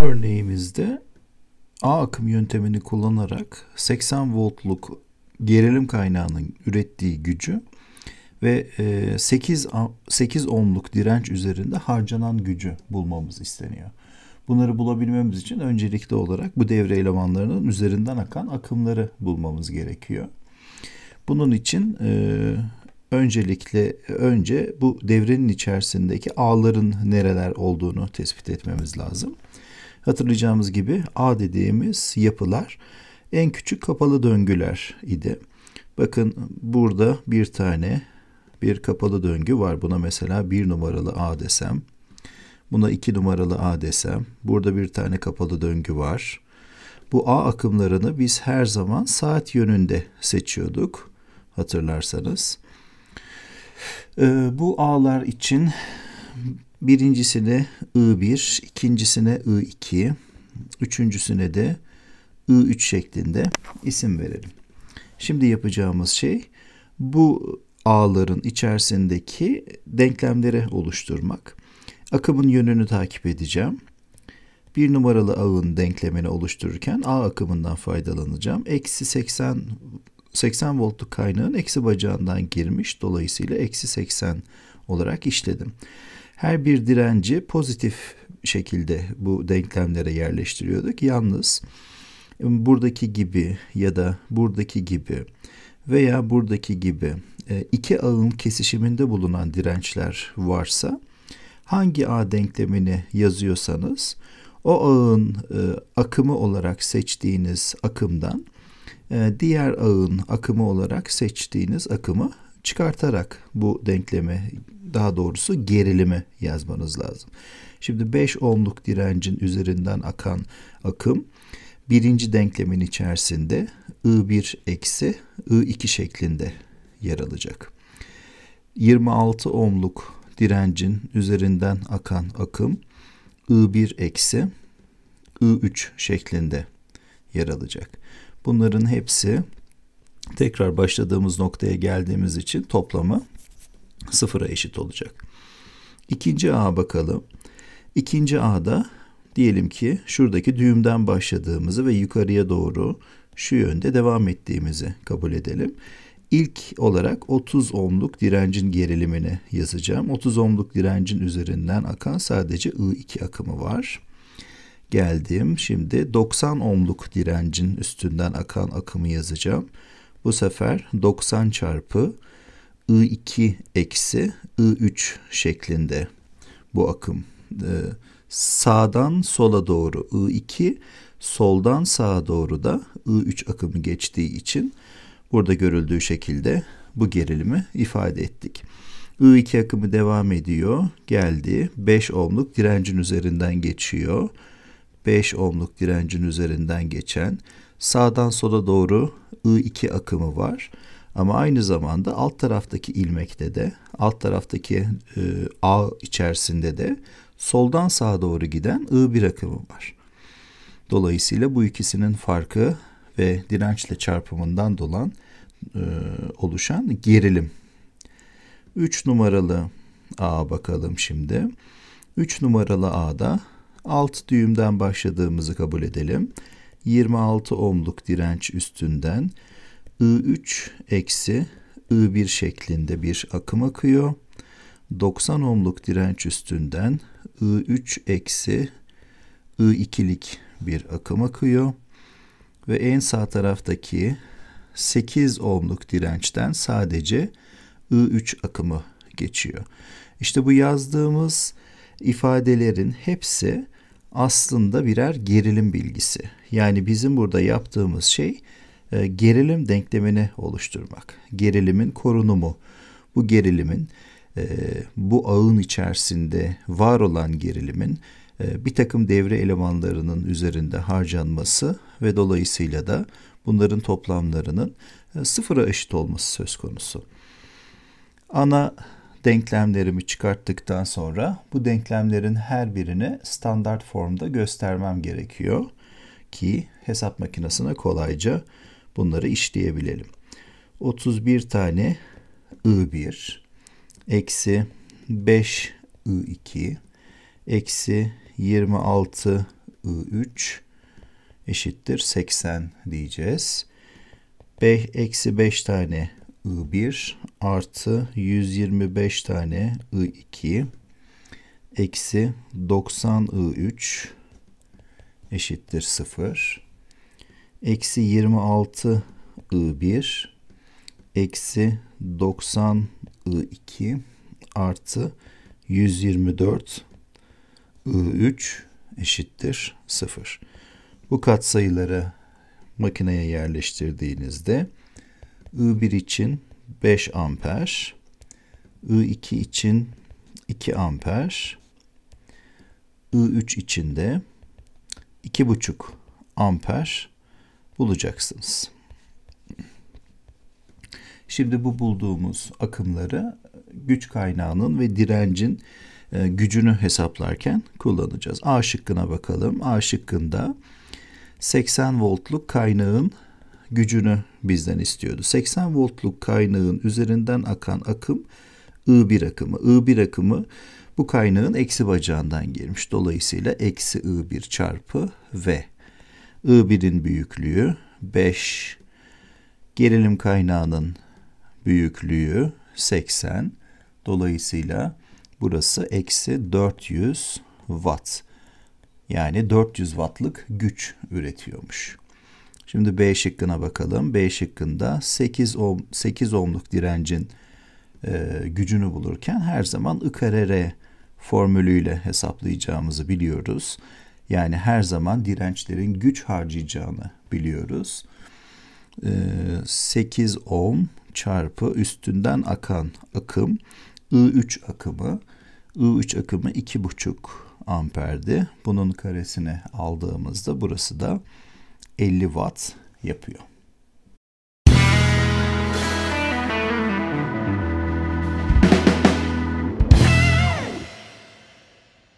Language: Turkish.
örneğimizde A akım yöntemini kullanarak 80 voltluk gerilim kaynağının ürettiği gücü ve 8 e, 8 ohmluk direnç üzerinde harcanan gücü bulmamız isteniyor. Bunları bulabilmemiz için öncelikli olarak bu devre elemanlarının üzerinden akan akımları bulmamız gerekiyor. Bunun için e, öncelikle önce bu devrenin içerisindeki ağların nereler olduğunu tespit etmemiz lazım. Hatırlayacağımız gibi A dediğimiz yapılar en küçük kapalı döngüler idi. Bakın burada bir tane bir kapalı döngü var. Buna mesela bir numaralı A desem. Buna iki numaralı A desem. Burada bir tane kapalı döngü var. Bu A akımlarını biz her zaman saat yönünde seçiyorduk hatırlarsanız. Ee, bu A'lar için Birincisine I1, ikincisine I2, üçüncüsüne de I3 şeklinde isim verelim. Şimdi yapacağımız şey bu ağların içerisindeki denklemleri oluşturmak. Akımın yönünü takip edeceğim. Bir numaralı ağın denklemini oluştururken A akımından faydalanacağım. Eksi 80 80 voltluk kaynağın eksi bacağından girmiş. Dolayısıyla eksi 80 olarak işledim. Her bir direnci pozitif şekilde bu denklemlere yerleştiriyorduk. Yalnız ıı, buradaki gibi ya da buradaki gibi veya buradaki gibi e, iki ağın kesişiminde bulunan dirençler varsa hangi ağ denklemini yazıyorsanız o ağın e, akımı olarak seçtiğiniz akımdan e, diğer ağın akımı olarak seçtiğiniz akımı çıkartarak bu denklemi daha doğrusu gerilimi yazmanız lazım. Şimdi 5 ohmluk direncin üzerinden akan akım birinci denklemin içerisinde I1 eksi I2 şeklinde yer alacak. 26 ohmluk direncin üzerinden akan akım I1 eksi I3 şeklinde yer alacak. Bunların hepsi tekrar başladığımız noktaya geldiğimiz için toplamı sıfıra eşit olacak. İkinci A bakalım. İkinci A'da diyelim ki şuradaki düğümden başladığımızı ve yukarıya doğru şu yönde devam ettiğimizi kabul edelim. İlk olarak 30 ohmluk direncin gerilimini yazacağım. 30 ohmluk direncin üzerinden akan sadece I2 akımı var. Geldim. Şimdi 90 ohmluk direncin üstünden akan akımı yazacağım. Bu sefer 90 çarpı I2 eksi I3 şeklinde bu akım. Ee, sağdan sola doğru I2, soldan sağa doğru da I3 akımı geçtiği için burada görüldüğü şekilde bu gerilimi ifade ettik. I2 akımı devam ediyor. Geldi. 5 ohmluk direncin üzerinden geçiyor. 5 ohmluk direncin üzerinden geçen sağdan sola doğru I2 akımı var. Ama aynı zamanda alt taraftaki ilmekte de, alt taraftaki e, ağ içerisinde de soldan sağa doğru giden I1 akımı var. Dolayısıyla bu ikisinin farkı ve dirençle çarpımından dolan e, oluşan gerilim. 3 numaralı ağa bakalım şimdi. 3 numaralı A'da alt düğümden başladığımızı kabul edelim. 26 ohmluk direnç üstünden I3 eksi I1 şeklinde bir akım akıyor. 90 ohmluk direnç üstünden I3 eksi I2'lik bir akım akıyor. Ve en sağ taraftaki 8 ohmluk dirençten sadece I3 akımı geçiyor. İşte bu yazdığımız ifadelerin hepsi aslında birer gerilim bilgisi. Yani bizim burada yaptığımız şey e, gerilim denklemini oluşturmak. Gerilimin korunumu. Bu gerilimin e, bu ağın içerisinde var olan gerilimin e, bir takım devre elemanlarının üzerinde harcanması ve dolayısıyla da bunların toplamlarının e, sıfıra eşit olması söz konusu. Ana denklemlerimi çıkarttıktan sonra bu denklemlerin her birini standart formda göstermem gerekiyor ki hesap makinesine kolayca bunları işleyebilelim. 31 tane I1 eksi 5 I2 eksi 26 I3 eşittir 80 diyeceğiz. 5, eksi 5 tane I1 artı 125 tane I2 eksi 90 I3 eşittir 0 eksi 26 I1 eksi 90 I2 artı 124 I3 eşittir 0. Bu katsayıları makineye yerleştirdiğinizde I1 için 5 amper. I2 için 2 amper. I3 için de 2,5 amper bulacaksınız. Şimdi bu bulduğumuz akımları güç kaynağının ve direncin e, gücünü hesaplarken kullanacağız. A şıkkına bakalım. A şıkkında 80 voltluk kaynağın gücünü bizden istiyordu. 80 voltluk kaynağın üzerinden akan akım I1 akımı. I1 akımı bu kaynağın eksi bacağından girmiş. Dolayısıyla eksi I1 çarpı V. I1'in büyüklüğü 5. Gerilim kaynağının büyüklüğü 80. Dolayısıyla burası eksi 400 watt. Yani 400 wattlık güç üretiyormuş. Şimdi B şıkkına bakalım. B şıkkında 8 ohm, 8 ohmluk direncin e, gücünü bulurken her zaman I kare R formülüyle hesaplayacağımızı biliyoruz. Yani her zaman dirençlerin güç harcayacağını biliyoruz. E, 8 ohm çarpı üstünden akan akım I3 akımı I3 akımı 2,5 amperdi. Bunun karesini aldığımızda burası da 50 watt yapıyor.